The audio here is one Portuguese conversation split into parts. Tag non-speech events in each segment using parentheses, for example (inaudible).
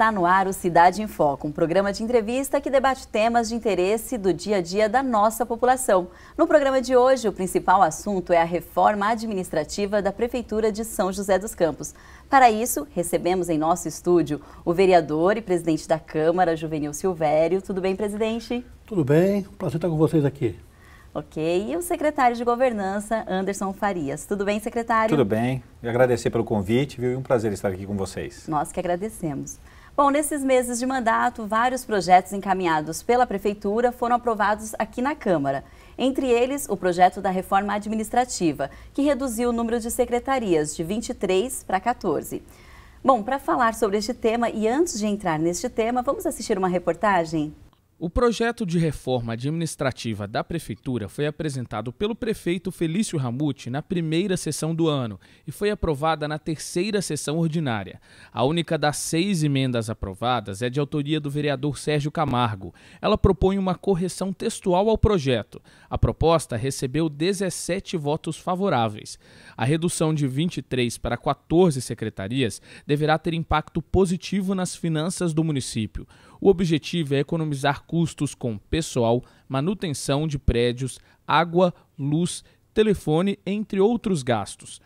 Está no ar o Cidade em Foco, um programa de entrevista que debate temas de interesse do dia a dia da nossa população. No programa de hoje, o principal assunto é a reforma administrativa da Prefeitura de São José dos Campos. Para isso, recebemos em nosso estúdio o vereador e presidente da Câmara, Juvenil Silvério. Tudo bem, presidente? Tudo bem, prazer estar com vocês aqui. Ok, e o secretário de Governança, Anderson Farias. Tudo bem, secretário? Tudo bem. E agradecer pelo convite, viu? E um prazer estar aqui com vocês. Nós que agradecemos. Bom, nesses meses de mandato, vários projetos encaminhados pela Prefeitura foram aprovados aqui na Câmara. Entre eles, o projeto da reforma administrativa, que reduziu o número de secretarias de 23 para 14. Bom, para falar sobre este tema e antes de entrar neste tema, vamos assistir uma reportagem? O projeto de reforma administrativa da Prefeitura foi apresentado pelo prefeito Felício Ramute na primeira sessão do ano e foi aprovada na terceira sessão ordinária. A única das seis emendas aprovadas é de autoria do vereador Sérgio Camargo. Ela propõe uma correção textual ao projeto. A proposta recebeu 17 votos favoráveis. A redução de 23 para 14 secretarias deverá ter impacto positivo nas finanças do município. O objetivo é economizar custos com pessoal, manutenção de prédios, água, luz, telefone, entre outros gastos.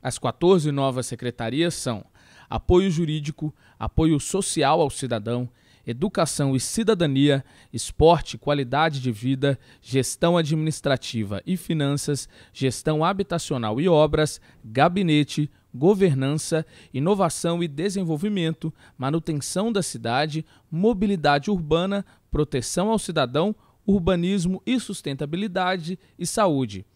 As 14 novas secretarias são apoio jurídico, apoio social ao cidadão, educação e cidadania, esporte, qualidade de vida, gestão administrativa e finanças, gestão habitacional e obras, gabinete, governança, inovação e desenvolvimento, manutenção da cidade, mobilidade urbana, proteção ao cidadão, urbanismo e sustentabilidade e saúde.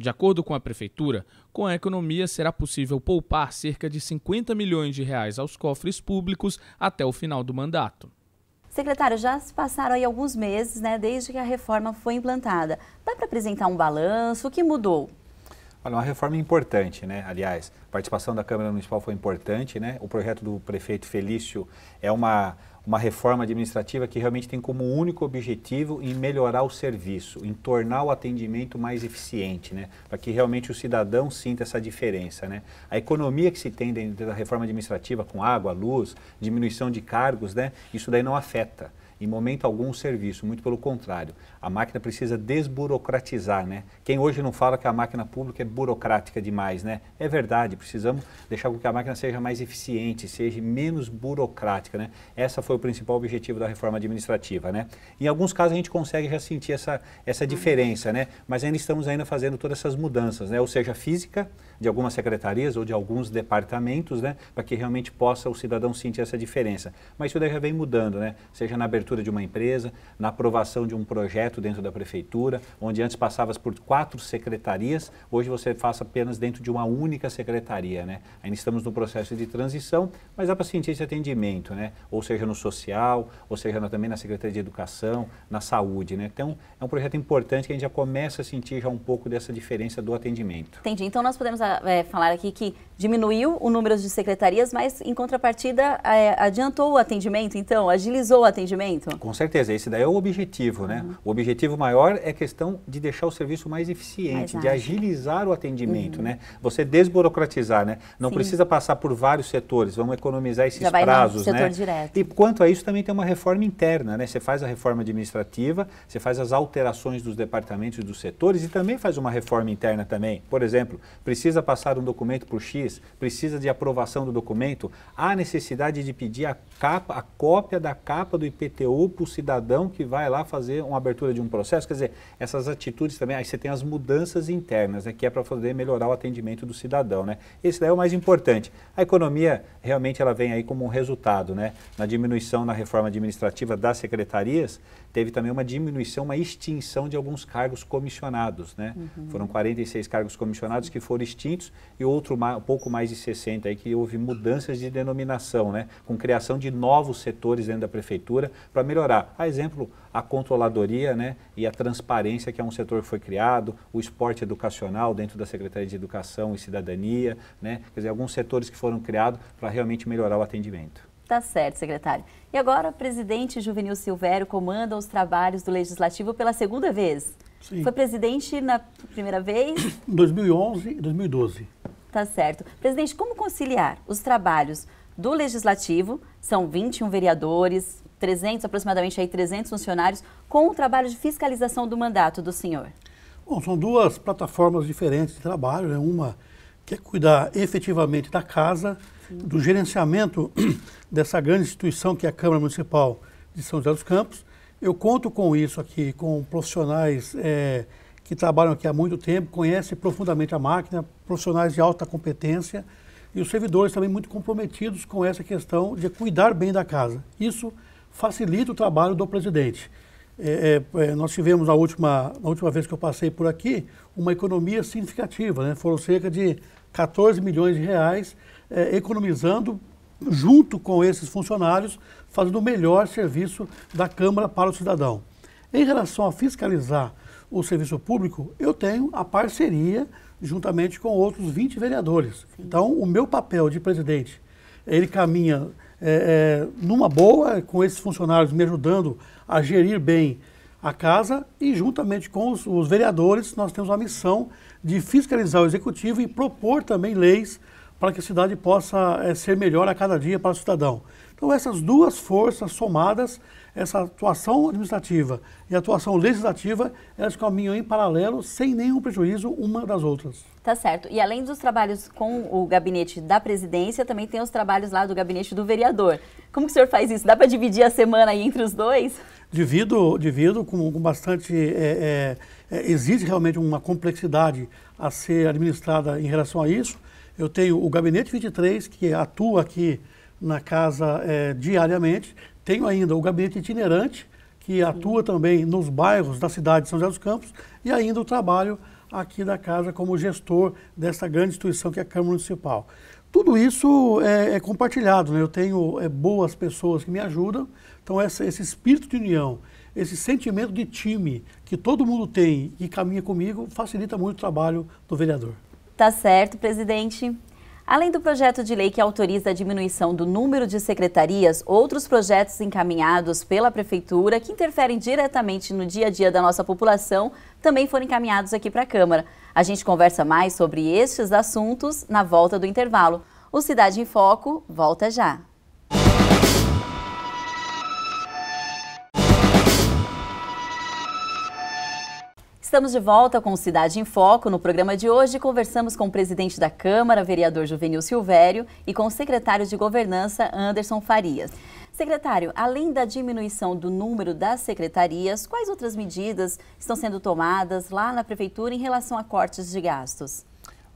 De acordo com a prefeitura, com a economia será possível poupar cerca de 50 milhões de reais aos cofres públicos até o final do mandato. Secretário, já se passaram aí alguns meses, né, desde que a reforma foi implantada. Dá para apresentar um balanço? O que mudou? Olha, uma reforma importante, né? Aliás, a participação da Câmara Municipal foi importante, né? O projeto do prefeito Felício é uma, uma reforma administrativa que realmente tem como único objetivo em melhorar o serviço, em tornar o atendimento mais eficiente, né? para que realmente o cidadão sinta essa diferença. Né? A economia que se tem dentro da reforma administrativa, com água, luz, diminuição de cargos, né? isso daí não afeta em momento algum o serviço, muito pelo contrário. A máquina precisa desburocratizar, né? Quem hoje não fala que a máquina pública é burocrática demais, né? É verdade, precisamos deixar com que a máquina seja mais eficiente, seja menos burocrática, né? Essa foi o principal objetivo da reforma administrativa, né? Em alguns casos a gente consegue já sentir essa, essa diferença, né? Mas ainda estamos ainda fazendo todas essas mudanças, né? Ou seja, física de algumas secretarias ou de alguns departamentos, né? Para que realmente possa o cidadão sentir essa diferença. Mas isso daí já vem mudando, né? Seja na abertura abertura de uma empresa, na aprovação de um projeto dentro da prefeitura, onde antes passavas por quatro secretarias, hoje você faz apenas dentro de uma única secretaria, né? Ainda estamos no processo de transição, mas dá para sentir esse atendimento, né? Ou seja, no social, ou seja, também na Secretaria de Educação, na saúde, né? Então, é um projeto importante que a gente já começa a sentir já um pouco dessa diferença do atendimento. Entendi. Então, nós podemos ah, é, falar aqui que diminuiu o número de secretarias, mas, em contrapartida, é, adiantou o atendimento, então, agilizou o atendimento? momento. Com certeza, esse daí é o objetivo, né? uhum. né? O objetivo maior é a questão de deixar o serviço mais eficiente, mais de agilizar o atendimento, uhum. né? Você desburocratizar, né? Não Sim. precisa passar por vários setores, vamos economizar esses Já vai prazos, no setor né? Direto. E quanto a isso também tem uma reforma interna, né? Você faz a reforma administrativa, você faz as alterações dos departamentos e dos setores e também faz uma reforma interna também. Por exemplo, precisa passar um documento por X, precisa de aprovação do documento, há necessidade de pedir a capa, a cópia da capa do IPTU ou para o cidadão que vai lá fazer uma abertura de um processo. Quer dizer, essas atitudes também, aí você tem as mudanças internas, né, que é para poder melhorar o atendimento do cidadão. Né? Esse daí é o mais importante. A economia realmente ela vem aí como um resultado né, na diminuição na reforma administrativa das secretarias, teve também uma diminuição, uma extinção de alguns cargos comissionados. Né? Uhum. Foram 46 cargos comissionados que foram extintos e outro um pouco mais de 60 aí que houve mudanças de denominação, né? com criação de novos setores dentro da prefeitura para melhorar. A exemplo, a controladoria né? e a transparência, que é um setor que foi criado, o esporte educacional dentro da Secretaria de Educação e Cidadania, né? quer dizer, alguns setores que foram criados para realmente melhorar o atendimento. Tá certo, secretário. E agora, o presidente Juvenil Silvério comanda os trabalhos do Legislativo pela segunda vez. Sim. Foi presidente na primeira vez? Em 2011 e 2012. Tá certo. Presidente, como conciliar os trabalhos do Legislativo, são 21 vereadores, 300, aproximadamente aí 300 funcionários, com o trabalho de fiscalização do mandato do senhor? Bom, são duas plataformas diferentes de trabalho, né? uma que é cuidar efetivamente da casa, Sim. do gerenciamento (clears throat) dessa grande instituição que é a Câmara Municipal de São José dos Campos. Eu conto com isso aqui, com profissionais é, que trabalham aqui há muito tempo, conhecem profundamente a máquina, profissionais de alta competência e os servidores também muito comprometidos com essa questão de cuidar bem da casa. Isso facilita o trabalho do presidente. É, é, nós tivemos na última, na última vez que eu passei por aqui uma economia significativa, né? foram cerca de 14 milhões de reais, eh, economizando junto com esses funcionários, fazendo o melhor serviço da Câmara para o cidadão. Em relação a fiscalizar o serviço público, eu tenho a parceria juntamente com outros 20 vereadores. Então, o meu papel de presidente, ele caminha é, é, numa boa, com esses funcionários me ajudando a gerir bem a casa e juntamente com os, os vereadores nós temos a missão de fiscalizar o executivo e propor também leis para que a cidade possa é, ser melhor a cada dia para o cidadão. Então, essas duas forças somadas, essa atuação administrativa e a atuação legislativa, elas caminham em paralelo, sem nenhum prejuízo uma das outras. Tá certo. E além dos trabalhos com o gabinete da presidência, também tem os trabalhos lá do gabinete do vereador. Como que o senhor faz isso? Dá para dividir a semana aí entre os dois? Divido, divido com, com bastante. É, é, é existe realmente uma complexidade a ser administrada em relação a isso. Eu tenho o Gabinete 23, que atua aqui na casa é, diariamente. Tenho ainda o Gabinete Itinerante, que atua também nos bairros da cidade de São José dos Campos. E ainda o trabalho aqui da casa como gestor dessa grande instituição que é a Câmara Municipal. Tudo isso é, é compartilhado, né? eu tenho é, boas pessoas que me ajudam, então essa, esse espírito de união, esse sentimento de time que todo mundo tem e caminha comigo, facilita muito o trabalho do vereador. Tá certo, presidente. Além do projeto de lei que autoriza a diminuição do número de secretarias, outros projetos encaminhados pela Prefeitura, que interferem diretamente no dia a dia da nossa população, também foram encaminhados aqui para a Câmara. A gente conversa mais sobre estes assuntos na volta do intervalo. O Cidade em Foco volta já. Estamos de volta com Cidade em Foco. No programa de hoje, conversamos com o presidente da Câmara, vereador Juvenil Silvério, e com o secretário de Governança, Anderson Farias. Secretário, além da diminuição do número das secretarias, quais outras medidas estão sendo tomadas lá na Prefeitura em relação a cortes de gastos?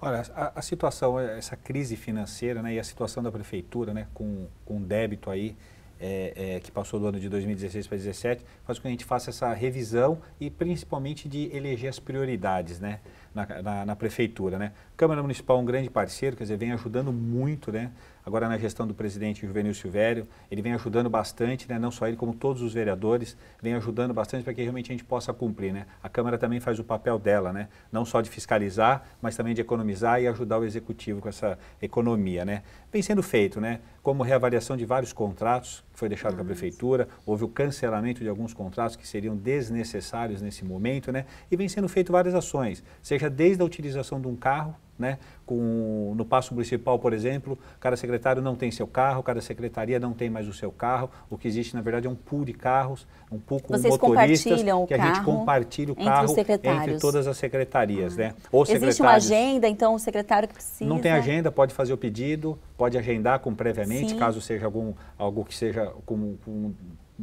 Olha, a, a situação, essa crise financeira né, e a situação da Prefeitura né, com, com débito aí, é, é, que passou do ano de 2016 para 2017, faz com que a gente faça essa revisão e principalmente de eleger as prioridades, né? na, na, na prefeitura. Né? Câmara Municipal é um grande parceiro, quer dizer, vem ajudando muito, né? agora na gestão do presidente Juvenil Silvério, ele vem ajudando bastante, né? não só ele, como todos os vereadores, vem ajudando bastante para que realmente a gente possa cumprir. Né? A Câmara também faz o papel dela, né? não só de fiscalizar, mas também de economizar e ajudar o Executivo com essa economia. Né? Vem sendo feito, né? como reavaliação de vários contratos que foi deixado ah, com a uhum. Prefeitura, houve o cancelamento de alguns contratos que seriam desnecessários nesse momento, né? e vem sendo feito várias ações, seja seja desde a utilização de um carro, né? Com, no passo municipal, por exemplo, cada secretário não tem seu carro, cada secretaria não tem mais o seu carro. O que existe, na verdade, é um pool de carros, um pool com motoristas, que a gente compartilha o entre carro entre todas as secretarias. Ah. Né? Ou existe uma agenda, então, o secretário que precisa... Não tem agenda, pode fazer o pedido, pode agendar com previamente, Sim. caso seja algum, algo que seja com, com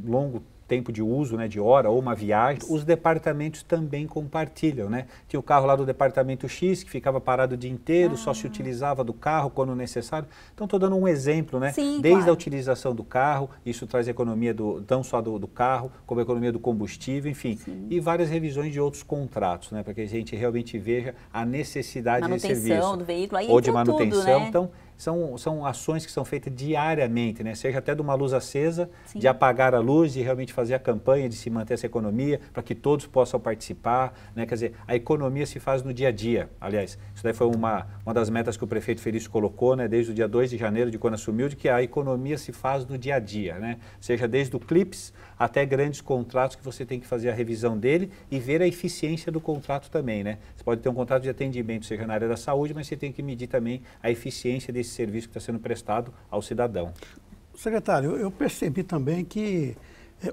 longo tempo de uso, né, de hora ou uma viagem. Os departamentos também compartilham, né? Tinha o carro lá do departamento X que ficava parado o dia inteiro, ah. só se ah. utilizava do carro quando necessário. Então estou dando um exemplo, né? Sim, Desde claro. a utilização do carro, isso traz economia do, não só do, do carro, como economia do combustível, enfim, Sim. e várias revisões de outros contratos, né? Para que a gente realmente veja a necessidade de serviço. do veículo, aí ou de manutenção, tudo, né? então são, são ações que são feitas diariamente, né? Seja até de uma luz acesa, Sim. de apagar a luz, de realmente fazer a campanha de se manter essa economia para que todos possam participar. Né? Quer dizer, a economia se faz no dia a dia. Aliás, isso daí foi uma, uma das metas que o prefeito Felício colocou né? desde o dia 2 de janeiro, de quando assumiu, de que a economia se faz no dia a dia. Né? Seja desde o CLIPS até grandes contratos que você tem que fazer a revisão dele e ver a eficiência do contrato também. Né? Você pode ter um contrato de atendimento, seja na área da saúde, mas você tem que medir também a eficiência desse serviço que está sendo prestado ao cidadão. Secretário, eu percebi também que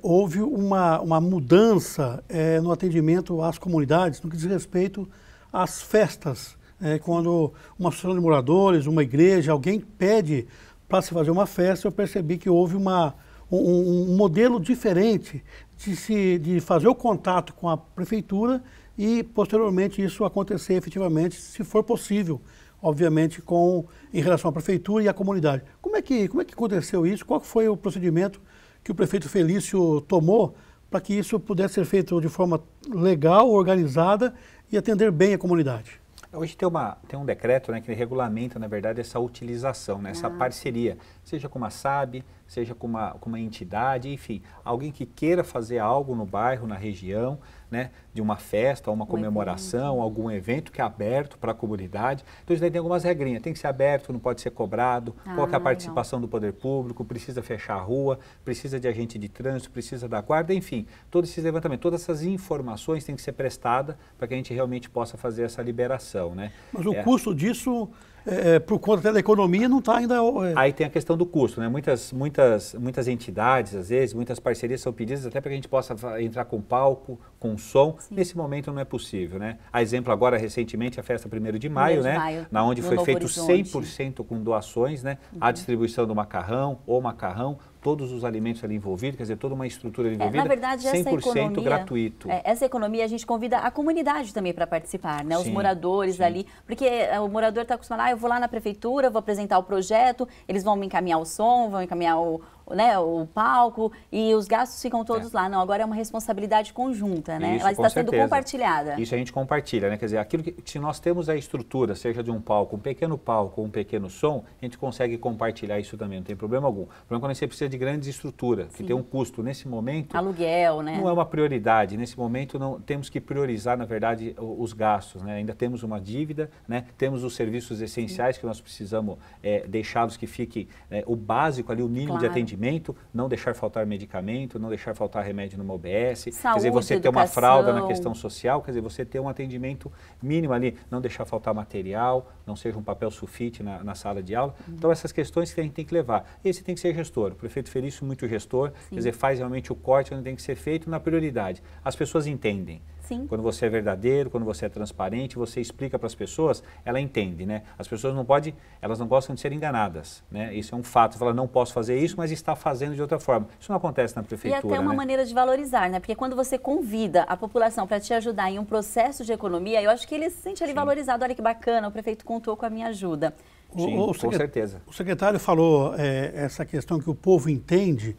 houve uma, uma mudança é, no atendimento às comunidades no que diz respeito às festas. É, quando uma associação de moradores, uma igreja, alguém pede para se fazer uma festa, eu percebi que houve uma, um, um modelo diferente de, se, de fazer o contato com a prefeitura e, posteriormente, isso acontecer efetivamente, se for possível, obviamente, com, em relação à prefeitura e à comunidade. Como é que, como é que aconteceu isso? Qual foi o procedimento? que o prefeito Felício tomou para que isso pudesse ser feito de forma legal, organizada e atender bem a comunidade. Hoje tem, uma, tem um decreto né, que regulamenta, na verdade, essa utilização, né, ah. essa parceria, seja com a SAB, seja com uma, com uma entidade, enfim, alguém que queira fazer algo no bairro, na região, né, de uma festa, uma comemoração, um evento. algum evento que é aberto para a comunidade. Então, isso daí tem algumas regrinhas. Tem que ser aberto, não pode ser cobrado, ah, qual é a participação legal. do poder público, precisa fechar a rua, precisa de agente de trânsito, precisa da guarda, enfim, todos esses levantamentos, todas essas informações têm que ser prestadas para que a gente realmente possa fazer essa liberação. Né? Mas o é. custo disso é, é, por conta da economia, não está ainda. É... Aí tem a questão do custo, né? Muitas, muitas, muitas entidades, às vezes, muitas parcerias são pedidas até para que a gente possa entrar com palco, com som. Sim. Nesse momento não é possível, né? A exemplo agora, recentemente, a festa 1 de maio, né? maio, Na onde foi Novo feito Horizonte. 100% com doações, né? Uhum. A distribuição do macarrão, ou macarrão, todos os alimentos ali envolvidos, quer dizer, toda uma estrutura é, envolvida, é, na verdade, 100% essa economia, gratuito. É, essa economia a gente convida a comunidade também para participar, né? Os sim, moradores sim. ali, porque eh, o morador está acostumado, ah, eu vou lá na prefeitura, vou apresentar o projeto, eles vão me encaminhar o som, vão encaminhar o, né, o palco e os gastos ficam todos é. lá. Não, agora é uma responsabilidade conjunta, né? Isso, Ela está sendo compartilhada. Isso a gente compartilha, né? Quer dizer, aquilo que se nós temos a estrutura, seja de um palco, um pequeno palco, um pequeno som, a gente consegue compartilhar isso também, não tem problema algum. O problema é quando você precisa de grandes estruturas, que tem um custo nesse momento. Aluguel, né? Não é uma prioridade. Nesse momento não temos que priorizar, na verdade, os gastos, né? Ainda temos uma dívida, né? Temos os serviços essenciais Sim. que nós precisamos é, deixá-los que fique é, o básico ali, o mínimo claro. de atendimento atendimento, não deixar faltar medicamento, não deixar faltar remédio numa OBS, Saúde, quer dizer, você educação. ter uma fralda na questão social, quer dizer, você ter um atendimento mínimo ali, não deixar faltar material, não seja um papel sulfite na, na sala de aula. Uhum. Então, essas questões que a gente tem que levar. Esse tem que ser gestor, o prefeito Felício muito gestor, Sim. quer dizer, faz realmente o corte onde tem que ser feito na prioridade. As pessoas entendem. Sim. Quando você é verdadeiro, quando você é transparente, você explica para as pessoas, ela entende, né? As pessoas não podem, elas não gostam de ser enganadas, né? Isso é um fato. Fala, não posso fazer isso, mas está fazendo de outra forma. Isso não acontece na prefeitura, E até uma né? maneira de valorizar, né? Porque quando você convida a população para te ajudar em um processo de economia, eu acho que ele se sente ali Sim. valorizado. Olha que bacana, o prefeito contou com a minha ajuda. Sim, o com certeza. O secretário falou é, essa questão que o povo entende.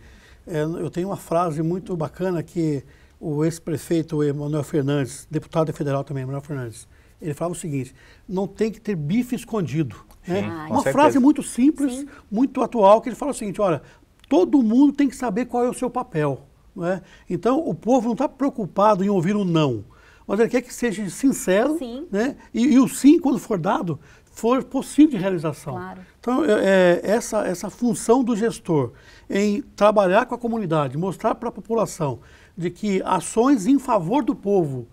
É, eu tenho uma frase muito bacana que o ex-prefeito Emanuel Fernandes, deputado federal também, Emanuel Fernandes, ele falava o seguinte: não tem que ter bife escondido. Né? Ah, Uma certeza. frase muito simples, Sim. muito atual, que ele fala o seguinte: olha, todo mundo tem que saber qual é o seu papel. Né? Então, o povo não está preocupado em ouvir o um não, mas ele quer que seja sincero Né? E, e, o sim, quando for dado, for possível de realização. Claro. Então, é, é essa, essa função do gestor em trabalhar com a comunidade, mostrar para a população de que ações em favor do povo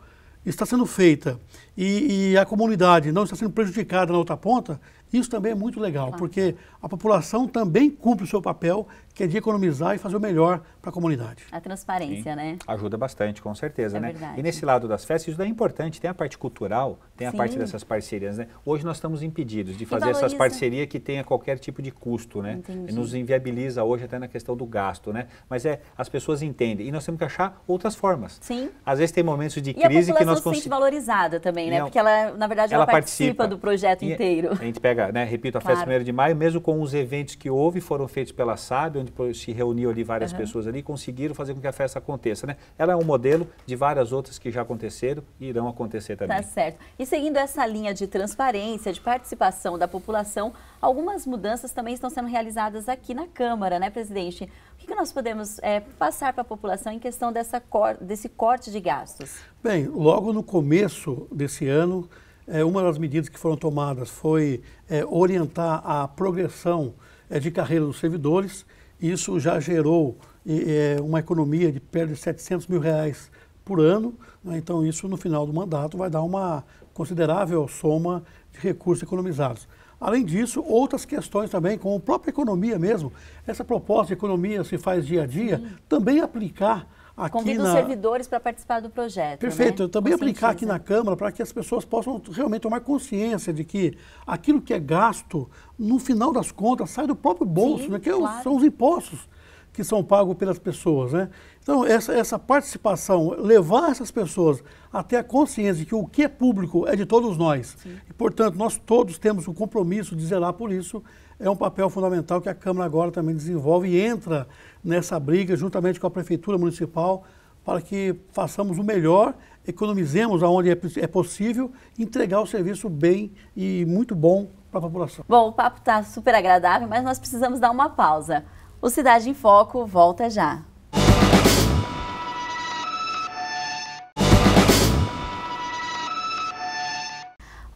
está sendo feita e, e, a comunidade não está sendo prejudicada na outra ponta, isso também é muito legal, claro. porque a população também cumpre o seu papel que é de economizar e fazer o melhor para a comunidade. A transparência, Sim. né? Ajuda bastante, com certeza, é né? Verdade. E nesse lado das festas, isso é importante, tem a parte cultural, tem a Sim. parte dessas parcerias, né? Hoje nós estamos impedidos de fazer essas parcerias que tenha qualquer tipo de custo, né? Entendi. Nos inviabiliza hoje até na questão do gasto, né? Mas é, as pessoas entendem e nós temos que achar outras formas. Sim. Às vezes tem momentos de e crise que nós conseguimos... E a população se valorizada também, né? Não, Porque ela, na verdade, ela, ela participa, participa, do projeto inteiro. A gente pega, né? Repito, a claro. festa 1 de maio, mesmo com os eventos que houve, foram feitos pela SAB, onde se reuniu ali várias uhum. pessoas ali, conseguiram fazer com que a festa aconteça, né? Ela é um modelo de várias outras que já aconteceram e irão acontecer também. Tá certo. E seguindo essa linha de transparência, de participação da população, algumas mudanças também estão sendo realizadas aqui na Câmara, né, presidente? O que, que nós podemos é, passar para a população em questão dessa cor, desse corte de gastos? Bem, logo no começo desse ano, é, uma das medidas que foram tomadas foi é, orientar a progressão é, de carreira dos servidores isso já gerou é, uma economia de perda de 700 mil reais por ano. Né? Então, isso no final do mandato vai dar uma considerável soma de recursos economizados. Além disso, outras questões também, como a própria economia mesmo, essa proposta de economia se faz dia a dia, também aplicar Aqui na... os servidores para participar do projeto. Perfeito. Né? Eu também aplicar aqui na Câmara para que as pessoas possam realmente tomar consciência de que aquilo que é gasto, no final das contas, sai do próprio bolso, Sim, né? que é claro. são os impostos que são pagos pelas pessoas. Né? Então, essa, essa participação, levar essas pessoas até a consciência de que o que é público é de todos nós. Sim. E, portanto, nós todos temos o compromisso de zelar por isso é um papel fundamental que a Câmara agora também desenvolve e entra nessa briga juntamente com a Prefeitura Municipal para que façamos o melhor, economizemos aonde é, é possível, entregar o serviço bem e muito bom para a população. Bom, o papo está super agradável, mas nós precisamos dar uma pausa. O Cidade em Foco volta já.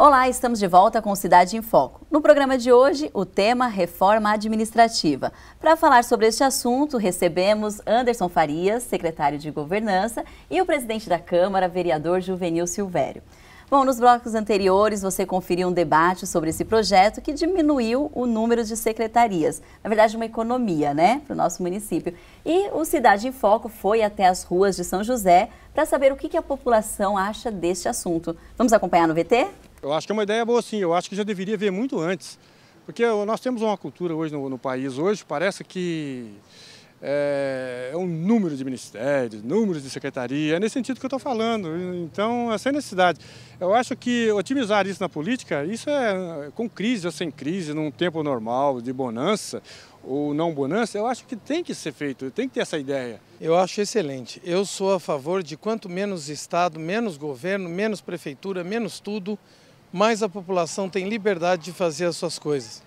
Olá, estamos de volta com Cidade em Foco. No programa de hoje, o tema reforma administrativa. Para falar sobre este assunto, recebemos Anderson Farias, secretário de Governança, e o presidente da Câmara, vereador Juvenil Silvério. Bom, nos blocos anteriores você conferiu um debate sobre esse projeto que diminuiu o número de secretarias. Na verdade, uma economia, né, para o nosso município. E o Cidade em Foco foi até as ruas de São José para saber o que, que a população acha deste assunto. Vamos acompanhar no VT? Eu acho que é uma ideia boa sim, eu acho que já deveria ver muito antes. Porque nós temos uma cultura hoje no, no país, hoje parece que é, é, um número de ministérios, números de secretaria, é nesse sentido que eu estou falando. Então, é sem necessidade. Eu acho que otimizar isso na política, isso é com crise ou sem crise, num tempo normal, de bonança ou não bonança, eu acho que tem que ser feito, tem que ter essa ideia. Eu acho excelente. Eu sou a favor de quanto menos Estado, menos governo, menos prefeitura, menos tudo, mais a população tem liberdade de fazer as suas coisas.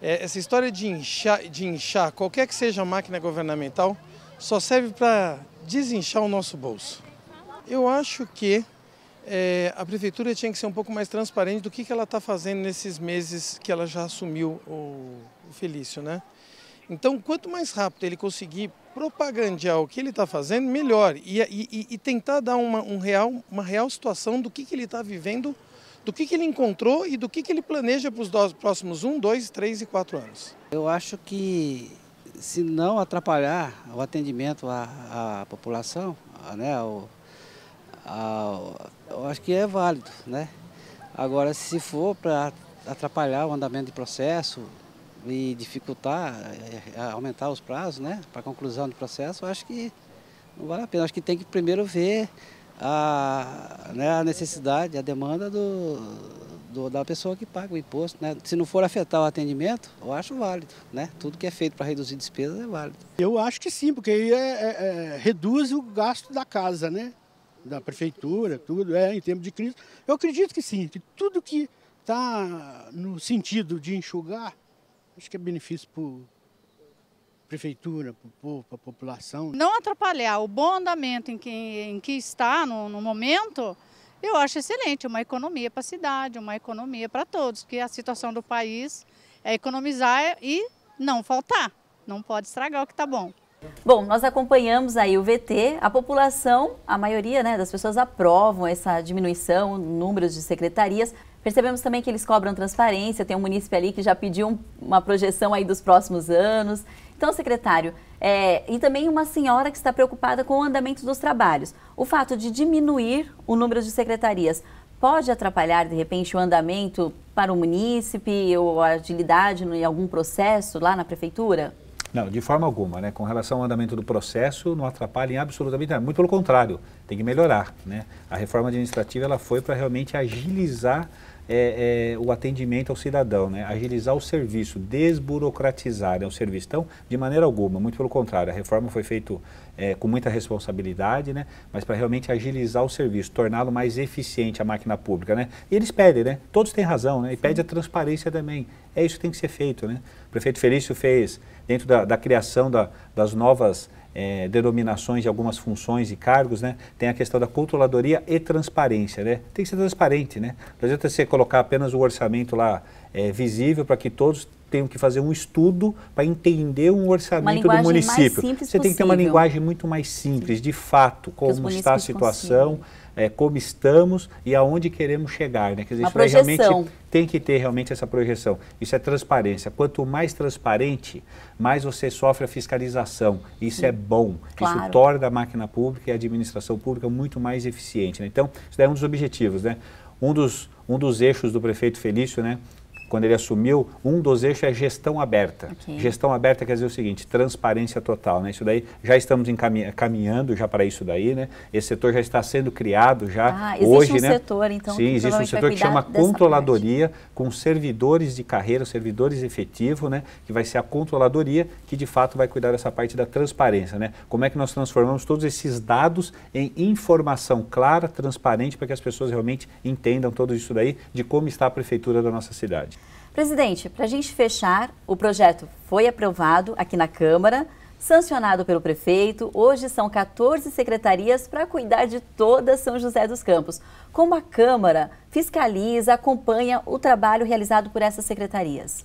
É, essa história de inchar, de inchar, qualquer que seja a máquina governamental, só serve para desinchar o nosso bolso. Eu acho que é, a prefeitura tinha que ser um pouco mais transparente do que, que ela está fazendo nesses meses que ela já assumiu o, o Felício, né? Então, quanto mais rápido ele conseguir propagandear o que ele está fazendo, melhor. E, e, e, tentar dar uma, um real, uma real situação do que, que ele está vivendo do que, que ele encontrou e do que, que ele planeja para os próximos 1, 2, 3 e 4 anos. Eu acho que se não atrapalhar o atendimento à, à população, né, ao, ao, eu acho que é válido. Né? Agora, se for para atrapalhar o andamento de processo e dificultar, é, é, aumentar os prazos né, para conclusão do processo, eu acho que não vale a pena. Eu acho que tem que primeiro ver a, né, a necessidade, a demanda do, do, da pessoa que paga o imposto. Né? Se não for afetar o atendimento, eu acho válido. Né? Tudo que é feito para reduzir despesas é válido. Eu acho que sim, porque aí é, é, é reduz o gasto da casa, né? da prefeitura, tudo, é, em tempo de crise. Eu acredito que sim, que tudo que está no sentido de enxugar, acho que é benefício para prefeitura, para o povo, para a população. Não atrapalhar o bom andamento em que, em que está no, no momento, eu acho excelente, uma economia para a cidade, uma economia para todos, porque a situação do país é economizar e não faltar, não pode estragar o que está bom. Bom, nós acompanhamos aí o VT, a população, a maioria né, das pessoas aprovam essa diminuição, números de secretarias, Percebemos também que eles cobram transparência, tem um munícipe ali que já pediu uma projeção aí dos próximos anos. Então, secretário, é, e também uma senhora que está preocupada com o andamento dos trabalhos. O fato de diminuir o número de secretarias pode atrapalhar, de repente, o andamento para o munícipe ou a agilidade em algum processo lá na prefeitura? Não, de forma alguma, né? Com relação ao andamento do processo, não atrapalha em absolutamente nada. Muito pelo contrário, tem que melhorar, né? A reforma administrativa ela foi para realmente agilizar é, é, o atendimento ao cidadão, né? agilizar o serviço, desburocratizar né, o serviço. Então, de maneira alguma, muito pelo contrário, a reforma foi feita é, com muita responsabilidade, né? mas para realmente agilizar o serviço, torná-lo mais eficiente a máquina pública. Né? E eles pedem, né? todos têm razão, né? e pedem a transparência também. É isso que tem que ser feito. Né? O prefeito Felício fez, dentro da, da criação da, das novas é, denominações de algumas funções e cargos, né? Tem a questão da controladoria e transparência, né? Tem que ser transparente, né? Não adianta você colocar apenas o orçamento lá é, visível para que todos tenham que fazer um estudo para entender um orçamento do município. Você possível. tem que ter uma linguagem muito mais simples, de fato, como está a situação, é, como estamos e aonde queremos chegar. Né? Quer dizer, realmente tem que ter realmente essa projeção. Isso é transparência. Quanto mais transparente, mais você sofre a fiscalização. Isso Sim. é bom. Claro. Isso torna a máquina pública e a administração pública muito mais eficiente. Né? Então, isso é um dos objetivos. Né? Um dos, um dos eixos do prefeito Felício, né? quando ele assumiu, um dos eixos é gestão aberta. Okay. Gestão aberta quer dizer o seguinte, transparência total, né? Isso daí já estamos caminhando já para isso daí, né? Esse setor já está sendo criado já ah, hoje, um né? Setor, então, Sim, existe um setor que chama controladoria parte. com servidores de carreira, servidores efetivo, né? Que vai ser a controladoria que de fato vai cuidar dessa parte da transparência, né? Como é que nós transformamos todos esses dados em informação clara, transparente para que as pessoas realmente entendam tudo isso daí de como está a prefeitura da nossa cidade. Presidente, para a gente fechar, o projeto foi aprovado aqui na Câmara, sancionado pelo prefeito. Hoje são 14 secretarias para cuidar de toda São José dos Campos. Como a Câmara fiscaliza, acompanha o trabalho realizado por essas secretarias?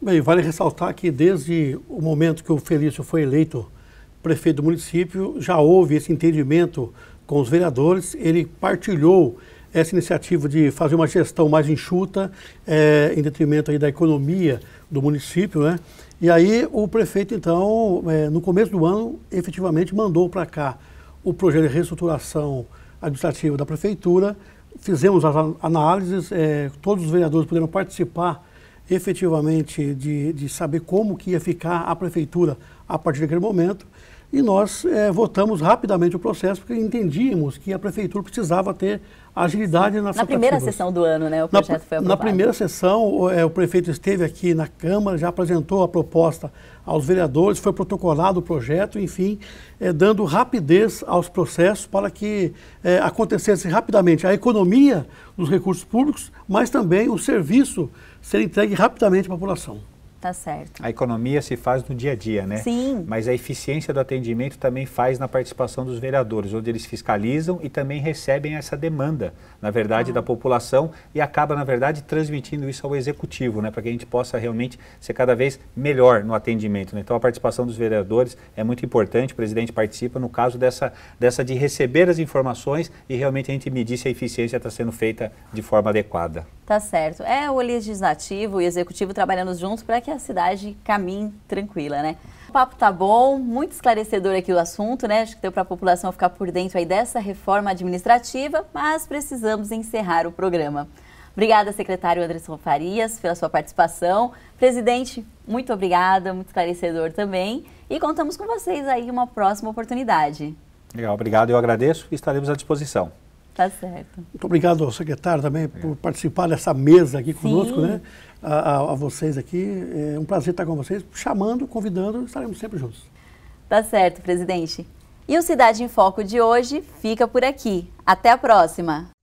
Bem, vale ressaltar que desde o momento que o Felício foi eleito prefeito do município, já houve esse entendimento com os vereadores, ele partilhou essa iniciativa de fazer uma gestão mais enxuta, é, em detrimento aí da economia do município, né? E aí o prefeito, então, é, no começo do ano, efetivamente mandou para cá o projeto de reestruturação administrativa da prefeitura, fizemos as análises, é, todos os vereadores puderam participar efetivamente de, de saber como que ia ficar a prefeitura a partir daquele momento e nós é, votamos rapidamente o processo porque entendíamos que a prefeitura precisava ter agilidade na Na primeira sessão do ano, né, o projeto na, foi aprovado. Na primeira sessão, o, é, o prefeito esteve aqui na Câmara, já apresentou a proposta aos vereadores, foi protocolado o projeto, enfim, é, dando rapidez aos processos para que acontecesse rapidamente a economia dos recursos públicos, mas também o serviço ser entregue rapidamente à população. Tá certo. A economia se faz no dia a dia, né? Sim. Mas a eficiência do atendimento também faz na participação dos vereadores, onde eles fiscalizam e também recebem essa demanda, na verdade, ah. da população e acaba, na verdade, transmitindo isso ao executivo, né? Para que a gente possa realmente ser cada vez melhor no atendimento. Né? Então, a participação dos vereadores é muito importante, o presidente participa no caso dessa, dessa de receber as informações e realmente a gente medir se a eficiência está sendo feita de forma adequada. Tá certo. É o legislativo e o executivo trabalhando juntos para que a cidade caminhe tranquila, né? O papo tá bom, muito esclarecedor aqui o assunto, né? Acho que deu para a população ficar por dentro aí dessa reforma administrativa, mas precisamos encerrar o programa. Obrigada, secretário Anderson Farias, pela sua participação. Presidente, muito obrigada, muito esclarecedor também. E contamos com vocês aí uma próxima oportunidade. Legal, obrigado, eu agradeço e estaremos à disposição. Tá certo. Muito obrigado ao secretário também obrigado. por participar dessa mesa aqui conosco, Sim. né? A, a, a, vocês aqui. É um prazer estar com vocês, chamando, convidando, estaremos sempre juntos. Tá certo, presidente. E o Cidade em Foco de hoje fica por aqui. Até a próxima!